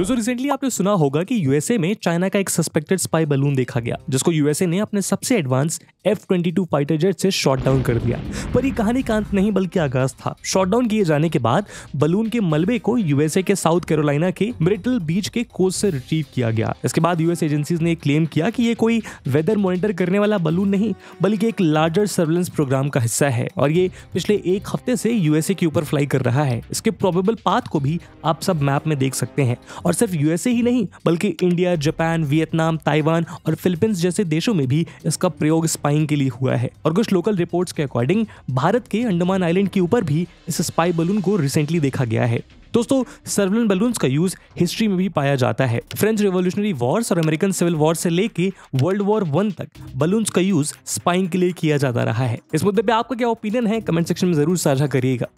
दोस्तों रिसेंटली आपने सुना होगा कि यूएसए में चाइना का एक सस्पेक्टेड स्पाई बलून देखा गया जिसको यूएसए ने अपने सबसे advance F twenty two fighter jet से शॉट डाउन कर दिया पर ये कहानी का अंत नहीं बल्कि आगाज था शॉट डाउन किए जाने के बाद बलून के मलबे को यूएसए के साउथ कैरोलाइना के ब्रिटल बीच के कोच से रिट्रीव किया गया इसके बाद यूएस एजेंसी ने क्लेम किया कि ये कोई वेदर मॉनिटर करने वाला बलून नहीं बल्कि एक लार्जर सर्वेलेंस प्रोग्राम का हिस्सा है और ये पिछले एक हफ्ते से यूएसए के ऊपर फ्लाई कर रहा है इसके प्रोबेबल पाथ को भी आप सब मैप में देख सकते हैं और सिर्फ यूएसए ही नहीं बल्कि इंडिया जापान वियतनाम ताइवान और फिलीपींस जैसे देशों में भी इसका प्रयोग स्पाइंग के लिए हुआ है और कुछ लोकल रिपोर्ट्स के अकॉर्डिंग भारत के अंडमान आइलैंड के ऊपर भी इस स्पाई बलून को रिसेंटली देखा गया है दोस्तों सर्वलन बलून्स का यूज हिस्ट्री में भी पाया जाता है फ्रेंच रिवोल्यूशनरी वॉर्स और अमेरिकन सिविल वॉर से लेके वर्ल्ड वॉर वन तक बलून्स का यूज स्पाइंग के लिए किया जाता रहा है इस मुद्दे पे आपका क्या ओपिनियन है कमेंट सेक्शन में जरूर साझा करिएगा